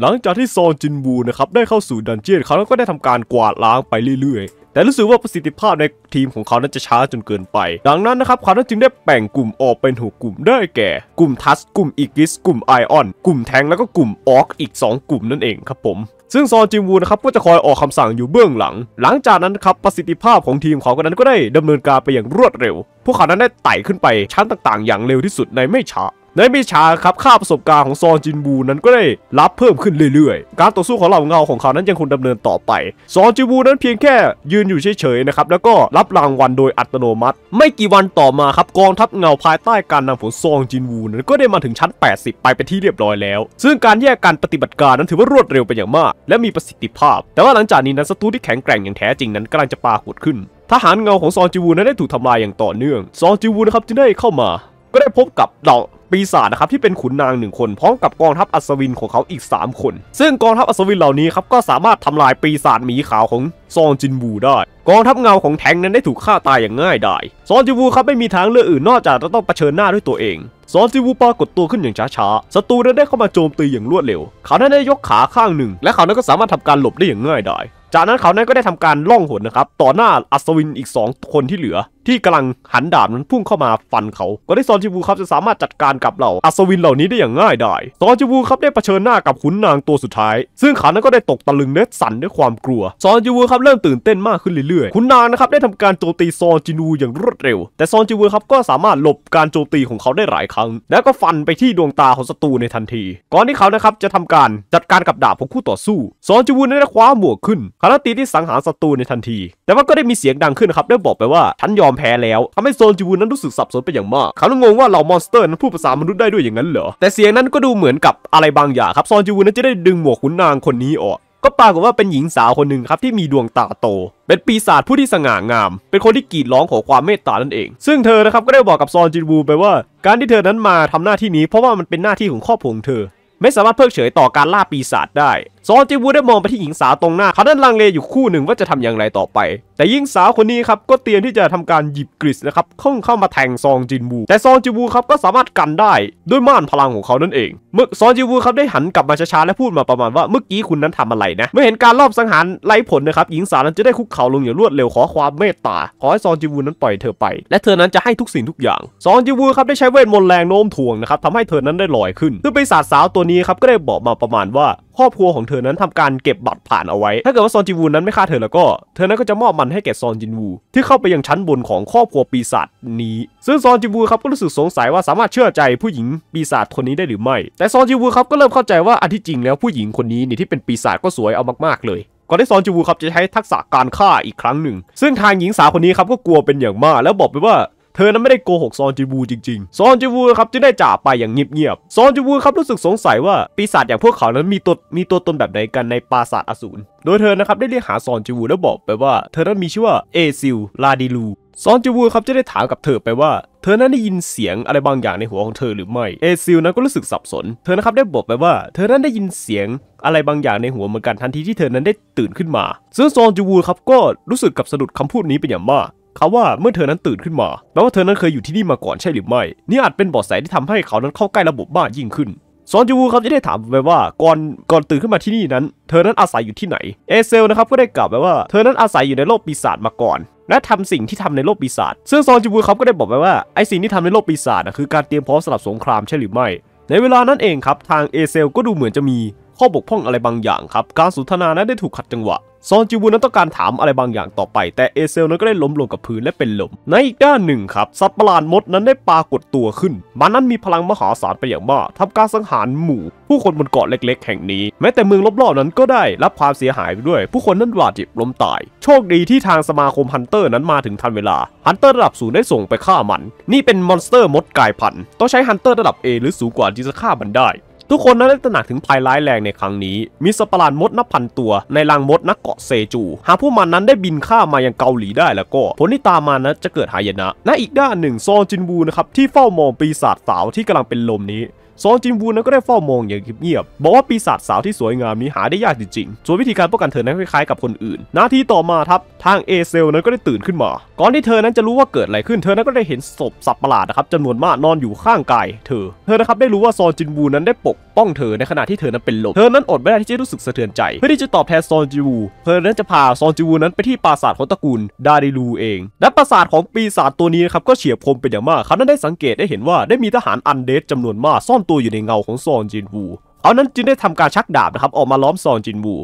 หลังจากที่ซอนจินบูนะครับได้เข้าสู่ดันเจียนเขาก็ได้ทำการกวาดล้างไปเรื่อยๆ แต่รู้สึกว่าประสิทธิภาพในทีมของเขานั้นจะช้าจนเกินไปดังนั้นนะครับเขาจึงได้แบ่งกลุ่มออกเป็นหกกลุ่มได้แก่กลุ่มทัส กลุ่มอีกิสกลุ่มไอออนกลุ่มแทงแล้วก็กลุ่มออกอีก 2 กลุ่มนั่นเองครับผม ซึ่งซอนจิมวูนะครับก็จะคอยออกคำสั่งอยู่เบื้องหลัง หลังจากนั้นครับประสิทธิภาพของทีมเขาคนนั้นก็ได้ดำเนินการไปอย่างรวดเร็ว พวกเขานั้นได้ไต่ขึ้นไปชั้นต่างๆอย่างเร็วที่สุดในไม่ช้าในมิชาครับ ค่าประสบการณ์ของซอนจินบูนั้นก็ได้รับเพิ่มขึ้นเรื่อยๆ การต่อสู้ของเหล่าเงาของเขานั้นยังคงดำเนินต่อไป ซอนจินบูนั้นเพียงแค่ยืนอยู่เฉยๆนะครับ แล้วก็รับรางวัลโดยอัตโนมัติ ไม่กี่วันต่อมาครับ กองทัพเงาภายใต้การนำของซองจินบูนั้นก็ได้มาถึงชั้น 80 ไปเป็นที่เรียบร้อยแล้ว ซึ่งการแยกการปฏิบัติการนั้นถือว่ารวดเร็วเป็นอย่างมาก และมีประสิทธิภาพ แต่ว่าหลังจากนี้นั้นศัตรูที่แข็งแกร่งอย่างแท้จริงนั้นกำลังจะปาาุดขึ้นทหารเงาของซองจิวูนั้นได้ถูกทำลายอย่างต่อเนื่องซองจิวูนะครับจึงได้เข้ามาก็ได้พบกับเหล่าปีศาจนะครับที่เป็นขุนนางหนึ่งคน พร้อมกับกองทัพอัศวินของเขาอีก 3 คน ซึ่งกองทัพอัศวินเหล่านี้ครับก็สามารถทำลายปีศาจหมีขาวของซองจินบูได้ กองทัพเงาของแทงนั้นได้ถูกฆ่าตายอย่างง่ายดายซองจินบูครับไม่มีทางเลือกอื่นนอกจากจะต้องเผชิญหน้าด้วยตัวเองซอนจินวูปรากฏตัวขึ้นอย่างช้าๆศัตรูนั้นได้เข้ามาโจมตีอย่างรวดเร็วเขานั้นได้ยกขาข้างหนึ่ง และเขานั้นก็สามารถทำการหลบได้อย่างง่ายดายจากนั้นเขานั้นก็ได้ทำการล่องหนนะครับต่อหน้าอัศวินอีก 2 คนที่เหลือ ที่กำลังหันดาบนั้นพุ่งเข้ามาฟันเขาก็ได้ซอนจิบูครับจะสามารถจัดการกับเหล่าอัศวินเหล่านี้ได้อย่างง่ายดายซอนจิบูครับได้เผชิญหน้ากับขุนนางตัวสุดท้ายซึ่งเขานั้นก็ได้ตกตะลึงและสั่นด้วยความกลัวซอนจิบูครับเริ่มตื่นเต้นมากขึ้นเรื่อยๆขุนนางนะครับได้ทำการโจมตีซอนจินูอย่างรวดเร็ว แต่ซอนจิบูครับก็สามารถหลบการโจมตีของเขาได้หลายครั้ง แล้วก็ฟันไปที่ดวงตาของศัตรูในทันที ก่อนที่เขานะครับจะทำการจัดการกับดาบของคู่ต่อสู้ซอนจิบูนั้นได้คว้าหมวกขึ้นฮาราตีที่สังหารศัตรูในทันที แต่ว่าก็ได้มีเสียงดังขึ้นครับ ได้บอกไปว่าฉันยอมแพ้แล้ว ทำให้โซนจิวูนั้นรู้สึกสับสนไปอย่างมาก เขางงว่าเหล่ามอนสเตอร์นั้นพูดภาษามนุษย์ได้ด้วยอย่างนั้นเหรอ แต่เสียงนั้นก็ดูเหมือนกับอะไรบางอย่างครับโซนจิวูนั้นจะได้ดึงหมวกขุนนางคนนี้ออก ก็ปรากฏว่าเป็นหญิงสาวคนหนึ่งครับที่มีดวงตาโต เป็นปีศาจผู้ที่สง่างาม เป็นคนที่กรีดร้องขอความเมตตานั่นเอง ซึ่งเธอนะครับก็ได้บอกกับซอนจินวูไปว่า การที่เธอนั้นมาทำหน้าที่นี้ เพราะว่ามันเป็นหน้าที่ของครอบครัวเธอไม่สามารถเพิกเฉยต่อการล่าปีศาจได้ซอนจิวูได้มองไปที่หญิงสาวตรงหน้าเขาด้านลังเลอยู่คู่หนึ่งว่าจะทำอย่างไรต่อไป แต่หญิงสาวคนนี้ครับก็เตรียมที่จะทำการหยิบกริสนะครับเข้าเข้ามาแทงซองจินวู แต่ซองจิวูครับก็สามารถกันได้ด้วยม่านพลังของเขานั่นเอง เมื่อซองจิวูครับได้หันกลับมาช้าๆและพูดมาประมาณว่าเมื่อกี้คุณนั้นทำอะไรนะเมื่อเห็นการรอบสังหารไร้ผลนะครับหญิงสาวนั้นจะได้คุกเข่าลงอย่างรวดเร็วขอความเมตตา ขอให้ซองจิวูนั้นปล่อยเธอไปและเธอนั้นจะให้ทุกสิ่งทุกอย่าง ซองจิวูครับได้ใช้เวทมนต์แรงโน้มถ่วงนะครับทำให้เธอนั้นได้ลอยขึ้นซึ่งปีศาจสาวตัวนี้ครับก็ได้บอกมาประมาณว่าครอบครัวของเธอนั้นทำการเก็บบัตรผ่านเอาไว้ ถ้าเกิดว่าซอนจินวูนั้นไม่ฆ่าเธอแล้วก็ เธอนั้นก็จะมอบมันให้แก่ซอนจินวู ที่เข้าไปยังชั้นบนของครอบครัวปีศาจนี้ซึ่งซอนจินวูครับก็รู้สึกสงสัยว่าสามารถเชื่อใจผู้หญิงปีศาจคนนี้ได้หรือไม่ แต่ซอนจินวูครับก็เริ่มเข้าใจว่าอันที่จริงแล้วผู้หญิงคนนี้นี่ที่เป็นปีศาจก็สวยเอามากๆเลย ก่อนที่ซอนจิวูครับจะใช้ทักษะการฆ่าอีกครั้งหนึ่ง ซึ่งทางหญิงสาวคนนี้ครับก็กลัวเป็นอย่างมากแล้วบอกไปว่าเธอนั้นไม่ได้โกหกซอนจิวูจริงๆ ซอนจิวูครับจึงได้จ่าไปอย่างเงียบๆ ซอนจิวูครับรู้สึกสงสัยว่าปีศาจอย่างพวกเขานั้นมีตัวมีตัวตนแบบไหนกันในปราสาทอสูรโดยเธอนะครับได้เรียกหาซอนจิวูแล้วบอกไปว่าเธอนั้นมีชื่อว่าเอซิลลาดิลู ซอนจิวูครับจะได้ถามกับเธอไปว่า เธอนั้นได้ยินเสียงอะไรบางอย่างในหัวของเธอหรือไม่ เอซิล นั้นก็รู้สึกสับสน เธอนะครับได้บอกไปว่า เธอนั้นได้ยินเสียง อะไรบางอย่างในหัวเหมือนกันทันทีที่เธอนั้นได้ตื่นขึ้นมา ซึ่งซอนจิวูครับก็รู้สึกกับสะดุดคำพูดนี้เป็นอย่างมากเขาว่าเมื่อเธอนั้นตื่นขึ้นมาแม้ว่าเธอนั้นเคยอยู่ที่นี่มาก่อนใช่หรือไม่ นี่อาจเป็นบาะแสที่ทำให้เขานั้นเข้าใกล้ระบบมากยิ่งขึ้นซอนจูวูเขาจะได้ถามไปว่าก่อนก่อนตื่นขึ้นมาที่นี่นั้นเธอนั้นอาศัยอยู่ที่ไหนเอเซลนะครับก็ได้กล่าวไปว่าเธอนั้นอาศัยอยู่ในโลกปีศาจมาก่อน และทำสิ่งที่ทำในโลกปีศาจซึ่งซอนจูวูเขาก็ได้บอกไปว่าไอสิ่งที่ทำในโลกปีศาจนะคือการเตรียมพร้อมสำหรับสงครามใช่หรือไม่ในเวลานั้นเองครับทางเอเซลก็ดูเหมือนจะมีข้อบกพร่องอะไรบางอย่างครับการสนทนานั้นได้ถูกขัดจังหวะซอนจิวุนั้นต้องการถามอะไรบางอย่างต่อไปแต่เอเซลนั้นก็ได้ล้มลงกับพื้นและเป็นลม ในอีกด้านหนึ่งครับสัตว์ประหลาดมดนั้นได้ปรากฏตัวขึ้นมันนั้นมีพลังมหาศาลไปอย่างมากทำการสังหารหมู่ผู้คนบนเกาะเล็กๆ แห่งนี้ แม้แต่เมืองรอบๆนั้นก็ได้รับความเสียหายไปด้วย ผู้คนนั้นบาดเจ็บล้มตาย โชคดีที่ทางสมาคมฮันเตอร์นั้นมาถึงทันเวลาฮันเตอร์ระดับสูงได้ส่งไปฆ่ามัน นี่เป็นมอนสเตอร์มดกายพันธุ์ต้องใช้ฮันเตอร์ระดับ A หรือสูงกว่าที่จะฆ่ามันได้ทุกคนนั้นได้ตระหนักถึงภัยร้ายแรงในครั้งนี้ มีสัตว์ประหลาดมดนับพันตัว ในรังมดนักเกาะเซจู หากผู้มันนั้นได้บินข้ามมายังเกาหลีได้แล้วก็ผลที่ตามมานั้นจะเกิดหายนะ ณ อีกด้านหนึ่งซองจินบูนะครับ ที่เฝ้ามองปีศาจสาวที่กำลังเป็นลมนี้ ซองจินวูนั้นก็ได้เฝ้ามองอย่างเงียบๆ บอกว่าปีศาจสาวที่สวยงามนี้หาได้ยากจริงๆ ส่วนวิธีการป้องกันเธอนั้นคล้ายๆกับคนอื่นนาทีต่อมาทับทางเอเซลนั้นก็ได้ตื่นขึ้นมา ก่อนที่เธอนั้นจะรู้ว่าเกิดอะไรขึ้นเธอนั้นก็ได้เห็นศพสับประหลาดนะครับจำนวนมากนอนอยู่ข้างกายเธอ เธอนะครับได้รู้ว่าซองจินวูนั้นได้ปกป้องเธอในขณะที่เธอนั้นเป็นลมเธอนั้นอดไม่ได้ที่จะรู้สึกสะเทือนใจเพื่อที่จะตอบแทนซอนจิวู เธอนั้นจะพาซอนจิวูนั้นไปที่ปราสาทของตระกูลดาริลูเอง และปราสาทของปีศาจตัวนี้นะครับ ก็เฉียบคมเป็นอย่างมากเขานั้นได้สังเกตได้เห็นว่าได้มีทหารอันเดสจำนวนมากซ่อนตัวอยู่ในเงาของซอนจินวูเขานั้นจึงได้ทำการชักดาบนะครับออกมาล้อมซอนจินวู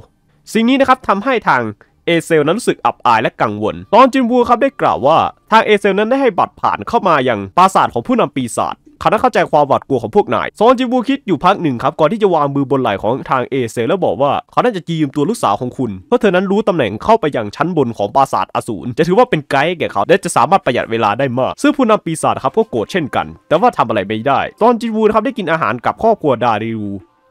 สิ่งนี้นะครับทำให้ทางเอเซลนั้นรู้สึกอับอายและกังวลตอนจินวูครับได้กล่าวว่าทางเอเซลนั้นได้ให้บัตรผ่านเข้ามาอย่างปราสาทของผู้นำปีศาจเขา้องเข้าใจความหวาดกลัวของพวกนาย ซอนจิบูคิดอยู่พักหนึ่งครับ ก่อนที่จะวางมือบนไหล่ของทางเอเซแล้วบอกว่า เขาน่าจะยืมตัวลูกสาวของคุณ เพราะเธอนั้นรู้ตำแหน่งเข้าไปอย่างชั้นบนของปราสาทอสูร จะถือว่าเป็นไกด์แก่เขา และจะสามารถประหยัดเวลาได้มากซึ่งผู้นำปีศาจครับก็โกรธเช่นกัน แต่ว่าทำอะไรไม่ได้ ซอนจิบูนะครับได้กินอาหารกับครอบครัวดาริว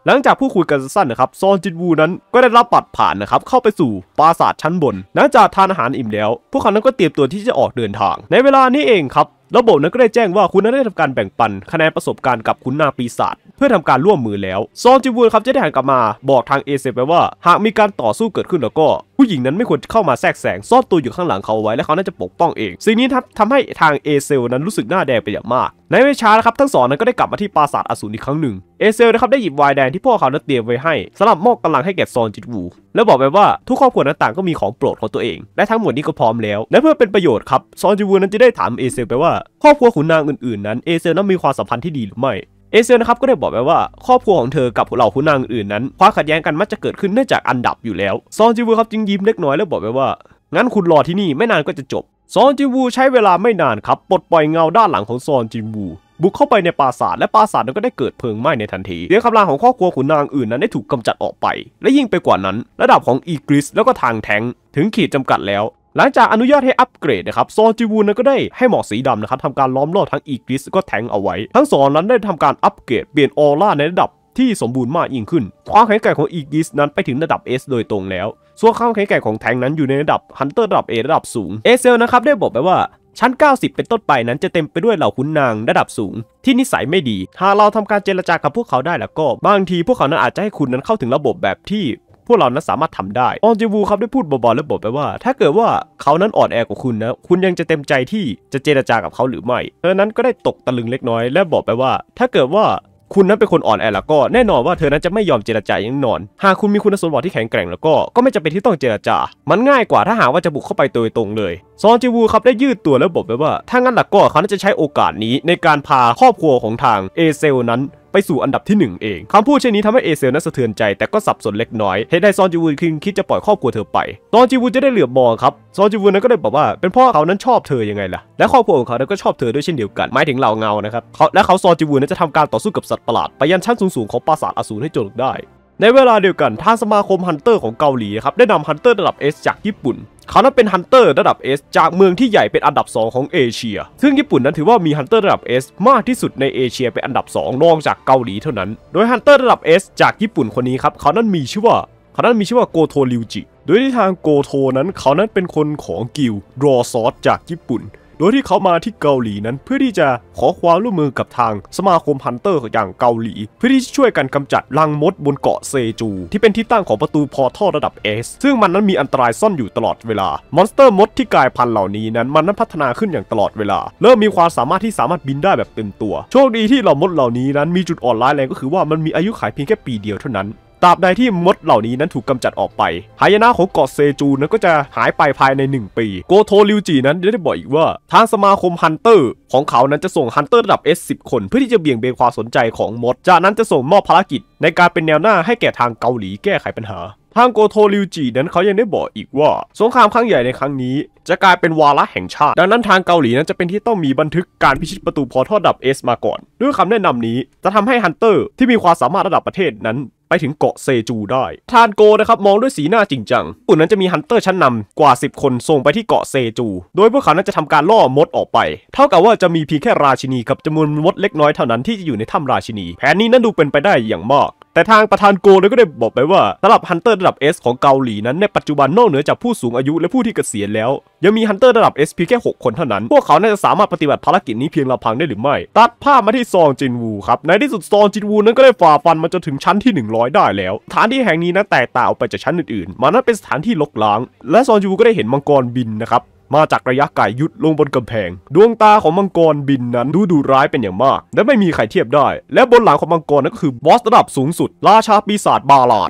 หลังจากผู้คุยกันสั้นนะครับ ซอนจินวูนั้นก็ได้รับปัดผ่านนะครับ เข้าไปสู่ปราสาทชั้นบน หลังจากทานอาหารอิ่มแล้ว พวกเขานั้นก็เตรียมตัวที่จะออกเดินทาง ในเวลานี้เองครับระบบนั้นก็ได้แจ้งว่า คุณนั้นได้ทำการแบ่งปัน คะแนนประสบการณ์กับคุณนาปีศาจเพื่อทำการร่วมมือแล้ว ซองจิวูนครับจะได้หันกลับมา บอกทางเอเซไปว่าหากมีการต่อสู้เกิดขึ้นแล้วก็ผู้หญิงนั้นไม่ควรเข้ามาแทรกแซงซ่อนตัวอยู่ข้างหลังเขาไว้และเขาน่าจะปกป้องเอง สิ่งนี้ทำให้ทางเอเซลนั้นรู้สึกหน้าแดงไปอย่างมาก ในไม่ช้านะครับ ทั้งสองนั้นก็ได้กลับมาที่ปราสาทอสูรอีกครั้งหนึ่งเอเซลนะครับได้หยิบไวน์แดงที่พ่อเขานั้นเตรียมไว้ให้สำหรับมอบกำลังให้แก่ซอนจิตวูแล้วบอกไปว่า ทุกครอบครัวนั้นต่างก็มีของโปรดของตัวเองและทั้งหมดนี้ก็พร้อมแล้ว และเพื่อเป็นประโยชน์ครับซอนจิตวูนั้นจะได้ถามเอเซลไปว่าครอบครัวขุนนางอื่น ๆ นั้นเอเซลนั้นมีความสัมพันธ์ที่ดีหรือไม่เอเซยนะครับก็ได้บอกไปว่า ครอบครัวของเธอกับเหล่าคุณนางอื่นนั้นความขัดแย้งกันมักจะเกิดขึ้นเนื่องจากอันดับอยู่แล้วซองจิวูครับจึงยิ้มเล็กน้อยแล้วบอกไปว่า งั้นคุณรอที่นี่ไม่นานก็จะจบซองจิวูใช้เวลาไม่นานครับปลดปล่อยเงาด้านหลังของซองจิวูบุกเข้าไปในปราสาทและปราสาทนั้นก็ได้เกิดเพลิงไหม้ในทันทีเสียงคำรามของครอบครัวขุนนางอื่นนั้นได้ถูกกำจัดออกไป และยิ่งไปกว่านั้น ระดับของอีกริสแล้วก็ทางแทงถึงขีดจำกัดแล้วหลังจากอนุญาตให้อัปเกรดนะครับซอจิวูนก็ได้ให้หมอกสีดำนะครับทำการล้อมรอบทั้งอีกริสก็แทงเอาไว้ ทั้งสองนั้นได้ทำการอัปเกรด เปลี่ยนออร่าในระดับที่สมบูรณ์มากยิ่งขึ้นความแข็งแกร่งของอีกิสนั้นไปถึงระดับ S โดยตรงแล้ว ส่วนความแข็งแกร่งของแทงนั้นอยู่ในระดับฮันเตอร์ระดับ A ระดับสูงเอเซลนะครับได้บอกไปว่าชั้น 90 เป็นต้นไปนั้นจะเต็มไปด้วยเหล่าขุนนางระดับสูง ที่นิสัยไม่ดีหากเราทำการเจรจากับพวกเขาได้แล้วก็บางทีพวกเขานั้นอาจจะให้คุณนั้นเข้าถึงระบบแบบที่พวกเรานั้นสามารถทำได้ อองจิวูครับได้พูดบอๆและบอกไปว่า ถ้าเกิดว่าเขานั้นอ่อนแอกว่าคุณนะคุณยังจะเต็มใจที่จะเจรจากับเขาหรือไม่ เธอนั้นก็ได้ตกตะลึงเล็กน้อย และบอกไปว่า ถ้าเกิดว่าคุณนั้นเป็นคนอ่อนแอแล้วก็แน่นอนว่าเธอนั้นจะไม่ยอมเจรจาอย่างนอน หากคุณมีคุณสมบัติที่แข็งแกร่งแล้วก็ก็ไม่จำเป็นที่ต้องเจรจา มันง่ายกว่าถ้าหากว่าจะบุกเข้าไปโดยตรงเลย ซอนจิวูครับได้ยืดตัวแล้วบอกไปว่าถ้างั้นแล้วก็เขาจะใช้โอกาสนี้ในการพาครอบครัวของทางเอเซลนั้นไปสู่อันดับที่ 1 เอง คำพูดเช่นนี้ทำให้เอเซลนั้นสะเทือนใจ แต่ก็สับสนเล็กน้อย เหตุใดซอนจิวูนคิงคิดจะปล่อยครอบครัวเธอไปซอนจิวูนจะได้เหลือบมองครับ ซอนจิวูนนั้นก็ได้บอกว่า เป็นพ่อเขานั้นชอบเธอยังไงล่ะ และครอบครัวของเขานั้นก็ชอบเธอด้วยเช่นเดียวกัน หมายถึงเหล่าเงานะครับ และเขาซอนจิวูนนั้นจะทำการต่อสู้กับสัตว์ประหลาดไปยันชั้นสูงๆของปราสาทอสูรให้จนได้ในเวลาเดียวกันทางสมาคมฮันเตอร์ของเกาหลีครับได้นำฮันเตอร์ระดับ S จากญี่ปุ่น เขานั้นเป็นฮันเตอร์ระดับ S จากเมืองที่ใหญ่เป็นอันดับ 2 ของเอเชีย ซึ่งญี่ปุ่นนั้นถือว่ามีฮันเตอร์ระดับ S มากที่สุดในเอเชียเป็นอันดับ2 รองจากเกาหลีเท่านั้น โดยฮันเตอร์ระดับ S จากญี่ปุ่นคนนี้ครับเขานั้นมีชื่อว่าเขานั้นมีชื่อว่าโกโทริวจิโดยที่ทางโกโทนั้นเขานั้นเป็นคนของกิลดรอซอสจากญี่ปุ่นโดยที่เขามาที่เกาหลีนั้นเพื่อที่จะขอความร่วมมือกับทางสมาคมฮันเตอร์อย่างเกาหลี เพื่อที่จะช่วยกันกำจัดรังมดบนเกาะเซจูที่เป็นที่ตั้งของประตูพอท่อระดับเอสซึ่งมันนั้นมีอันตรายซ่อนอยู่ตลอดเวลา มอนสเตอร์มดที่กลายพันธุ์เหล่านี้นั้น มันนั้นพัฒนาขึ้นอย่างตลอดเวลา เริ่มมีความสามารถที่สามารถบินได้แบบเต็มตัว โชคดีที่เหล่ามดเหล่านี้นั้นมีจุดอ่อนร้ายแรงก็คือว่ามันมีอายุขายเพียงแค่ปีเดียวเท่านั้นตราบใดที่มดเหล่านี้นั้นถูกกำจัดออกไปหายนะของเกาะเซจูนั้นก็จะหายไปภายใน 1 ปี โกโทริวจีนั้นได้บอกอีกว่า ทางสมาคมฮันเตอร์ของเขานั้นจะส่งฮันเตอร์ระดับ S10 คน เพื่อที่จะเบี่ยงเบนความสนใจของมด จากนั้นจะส่งมอบภารกิจในการเป็นแนวหน้าให้แก่ทางเกาหลีแก้ไขปัญหา ทางโกโทริวจีนั้นเขายังได้บอกอีกว่า สงครามครั้งใหญ่ในครั้งนี้ จะกลายเป็นวาระแห่งชาติ ดังนั้นทางเกาหลีนั้นจะเป็นที่ต้องมีบันทึกการพิชิตประตูพอทอดับเอสมาก่อน ด้วยคำแนะนำนี้ จะทำให้ฮันเตอร์ที่มีความสามารถระดับประเทศนั้นไปถึงเกาะเซจูได้ ทานโกนะครับ มองด้วยสีหน้าจริงจังปุ่นนั้นจะมีฮันเตอร์ชั้นนำกว่า 10 คนส่งไปที่เกาะเซจู โดยพวกเขานั้นจะทำการล่อมดออกไป เท่ากับว่าจะมีเพียงแค่ราชินี กับจำนวนมดเล็กน้อยเท่านั้นที่จะอยู่ในถ้ำราชินี แผนนี้นั้นดูเป็นไปได้อย่างมากแต่ทางประธานโกเลยก็ได้บอกไปว่าสำหรับฮันเตอร์ระดับ S ของเกาหลีนั้นในปัจจุบันนอกเหนือจากผู้สูงอายุและผู้ที่เกษียณแล้ว ยังมีฮันเตอร์ระดับ S เแค่ 6 คนเท่านั้น พวกเขาน่าจะสามารถปฏิบัติภารกิจนี้เพียงลำพังได้หรือไม่ ตัดภาพมาที่ซองจินวูครับ ในที่สุดซองจินวูนั้นก็ได้ฝ่าฟันมาจนถึงชั้นที่ 100 ได้แล้วฐานที่แห่งนี้นั้นแตกต่างออกไปจากชั้นอื่นๆมันนั้นเป็นสถานที่ลกล้าง และซองจินวูก็ได้เห็นมังกรบินนะครับมาจากระยะไกลยุดลงบนกำแพง ดวงตาของมังกรบินนั้นดูดูร้ายเป็นอย่างมาก และไม่มีใครเทียบได้ และบนหลังของมังกรนั่นก็คือบอสระดับสูงสุด ราชาปีศาจบาลาด